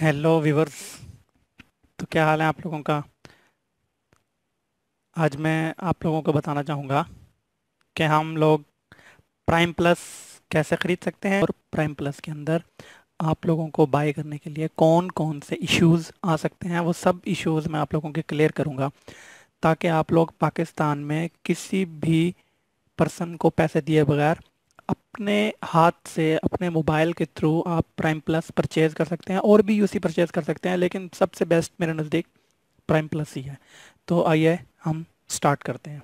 hello viewers तो क्या हाल है आप लोगों का आज मैं आप लोगों को बताना चाहूँगा कि हम लोग प्राइम प्लस कैसे ख़रीद सकते हैं और प्राइम प्लस के अंदर आप लोगों को बाय करने के लिए कौन कौन से इश्यूज़ आ सकते हैं वो सब इश्यूज़ मैं आप लोगों के क्लियर करूँगा ताकि आप लोग पाकिस्तान में किसी भी पर्सन को पैसे दिए बगैर अपने हाथ से अपने मोबाइल के थ्रू आप प्राइम प्लस परचेज़ कर सकते हैं और भी यूसी परचेज़ कर सकते हैं लेकिन सबसे बेस्ट मेरे नज़दीक प्राइम प्लस ही है तो आइए हम स्टार्ट करते हैं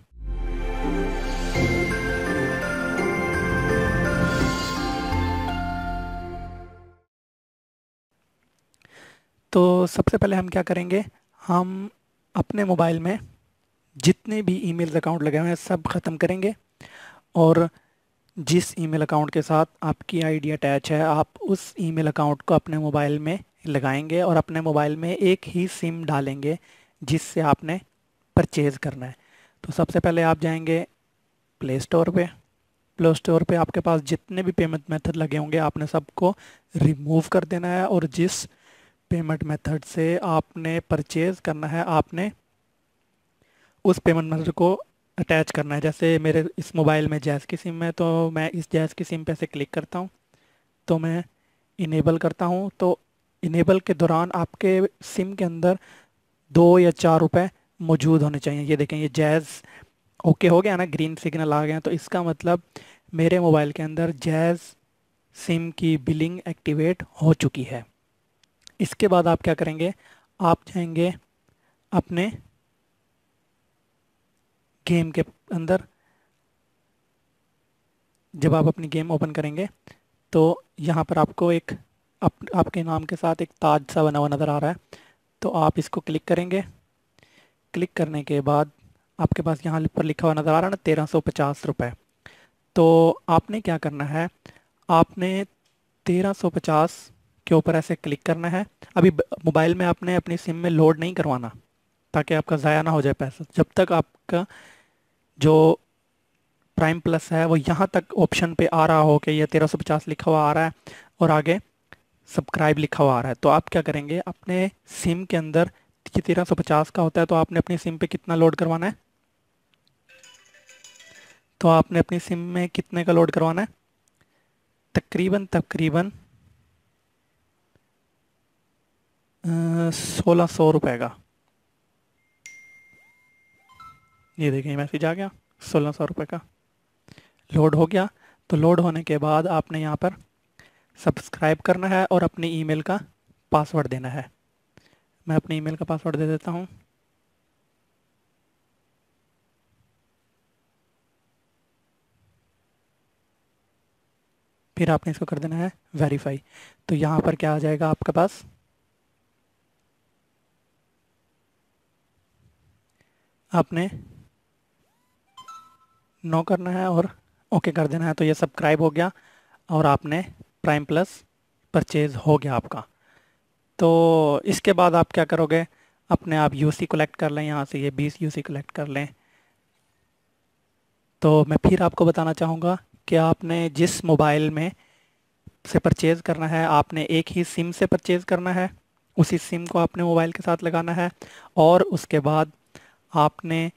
तो सबसे पहले हम क्या करेंगे हम अपने मोबाइल में जितने भी ईमेल्स अकाउंट लगे हुए हैं सब ख़त्म करेंगे और जिस ईमेल अकाउंट के साथ आपकी आईडी अटैच है आप उस ईमेल अकाउंट को अपने मोबाइल में लगाएंगे और अपने मोबाइल में एक ही सिम डालेंगे जिससे आपने परचेज़ करना है तो सबसे पहले आप जाएंगे प्ले स्टोर पर प्ले स्टोर पे आपके पास जितने भी पेमेंट मेथड लगे होंगे आपने सबको रिमूव कर देना है और जिस पेमेंट मेथड से आपने परचेज़ करना है आपने उस पेमेंट मेथड को अटैच करना है जैसे मेरे इस मोबाइल में जैज़ की सिम है तो मैं इस जैज़ की सिम पे से क्लिक करता हूँ तो मैं इनेबल करता हूँ तो इनेबल के दौरान आपके सिम के अंदर दो या चार रुपए मौजूद होने चाहिए ये देखें ये जैज़ ओके हो गया ना ग्रीन सिग्नल आ गया तो इसका मतलब मेरे मोबाइल के अंदर जैज़ सिम की बिलिंग एक्टिवेट हो चुकी है इसके बाद आप क्या करेंगे आप जाएंगे अपने गेम के अंदर जब आप अपनी गेम ओपन करेंगे तो यहाँ पर आपको एक आप, आपके नाम के साथ एक ताज सा बना हुआ नज़र आ रहा है तो आप इसको क्लिक करेंगे क्लिक करने के बाद आपके पास यहाँ पर लिखा हुआ नज़र आ रहा है ना तेरह सौ पचास रुपये तो आपने क्या करना है आपने तेरह सौ पचास के ऊपर ऐसे क्लिक करना है अभी मोबाइल में आपने अपनी सिम में लोड नहीं करवाना ताकि आपका ज़ाया ना हो जाए पैसा जब तक आपका जो प्राइम प्लस है वो यहाँ तक ऑप्शन पे आ रहा हो कि ये तेरह सौ पचास लिखा हुआ आ रहा है और आगे सब्सक्राइब लिखा हुआ आ रहा है तो आप क्या करेंगे अपने सिम के अंदर ये तेरह सौ पचास का होता है तो आपने अपनी सिम पे कितना लोड करवाना है तो आपने अपनी सिम में कितने का लोड करवाना है तकरीबन तकरीबन सोलह सौ रुपये का ये देखिए मैसेज आ गया सोलह सौ रुपये का लोड हो गया तो लोड होने के बाद आपने यहाँ पर सब्सक्राइब करना है और अपने ईमेल का पासवर्ड देना है मैं अपने ईमेल का पासवर्ड दे देता हूँ फिर आपने इसको कर देना है वेरीफाई तो यहाँ पर क्या आ जाएगा आपके पास आपने नो करना है और ओके कर देना है तो ये सब्सक्राइब हो गया और आपने प्राइम प्लस परचेज़ हो गया आपका तो इसके बाद आप क्या करोगे अपने आप यूसी कलेक्ट कर लें यहाँ से ये बीस यूसी कलेक्ट कर लें तो मैं फिर आपको बताना चाहूँगा कि आपने जिस मोबाइल में से परचेज़ करना है आपने एक ही सिम से परचेज़ करना है उसी सिम को आपने मोबाइल के साथ लगाना है और उसके बाद आपने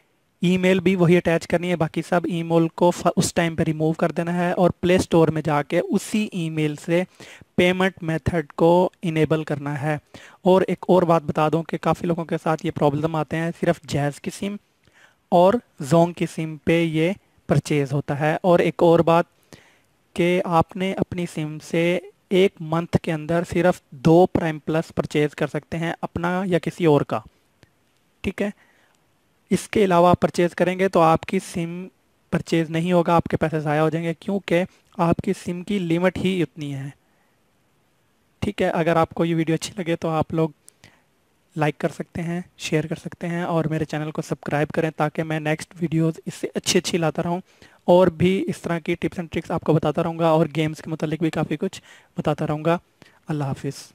ईमेल भी वही अटैच करनी है बाकी सब ईमेल को उस टाइम पे रिमूव कर देना है और प्ले स्टोर में जाके उसी ईमेल से पेमेंट मेथड को इनेबल करना है और एक और बात बता दूं कि काफ़ी लोगों के साथ ये प्रॉब्लम आते हैं सिर्फ जैज़ की सिम और जोंग की सिम पे ये परचेज़ होता है और एक और बात कि आपने अपनी सिम से एक मंथ के अंदर सिर्फ दो प्राइम प्लस परचेज़ कर सकते हैं अपना या किसी और का ठीक है इसके अलावा आप परचेज़ करेंगे तो आपकी सिम परचेज़ नहीं होगा आपके पैसे ज़ाया हो जाएंगे क्योंकि आपकी सिम की लिमिट ही इतनी है ठीक है अगर आपको ये वीडियो अच्छी लगे तो आप लोग लाइक कर सकते हैं शेयर कर सकते हैं और मेरे चैनल को सब्सक्राइब करें ताकि मैं नेक्स्ट वीडियोस इससे अच्छी अच्छी लाता रहूं और भी इस तरह की टिप्स एंड ट्रिक्स आपको बताता रहूँगा और गेम्स के मतलब भी काफ़ी कुछ बताता रहूँगा अल्लाह हाफिज़